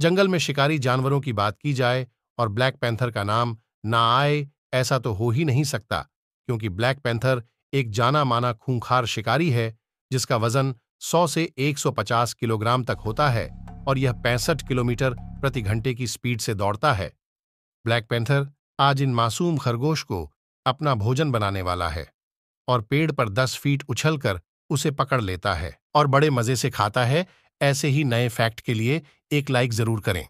जंगल में शिकारी जानवरों की बात की जाए और ब्लैक पैंथर का नाम ना आए ऐसा तो हो ही नहीं सकता क्योंकि ब्लैक पैंथर एक जाना माना खूंखार शिकारी है जिसका वजन 100 से 150 किलोग्राम तक होता है और यह पैंसठ किलोमीटर प्रति घंटे की स्पीड से दौड़ता है ब्लैक पैंथर आज इन मासूम खरगोश को अपना भोजन बनाने वाला है और पेड़ पर दस फीट उछलकर उसे पकड़ लेता है और बड़े मजे से खाता है ऐसे ही नए फैक्ट के लिए एक लाइक जरूर करें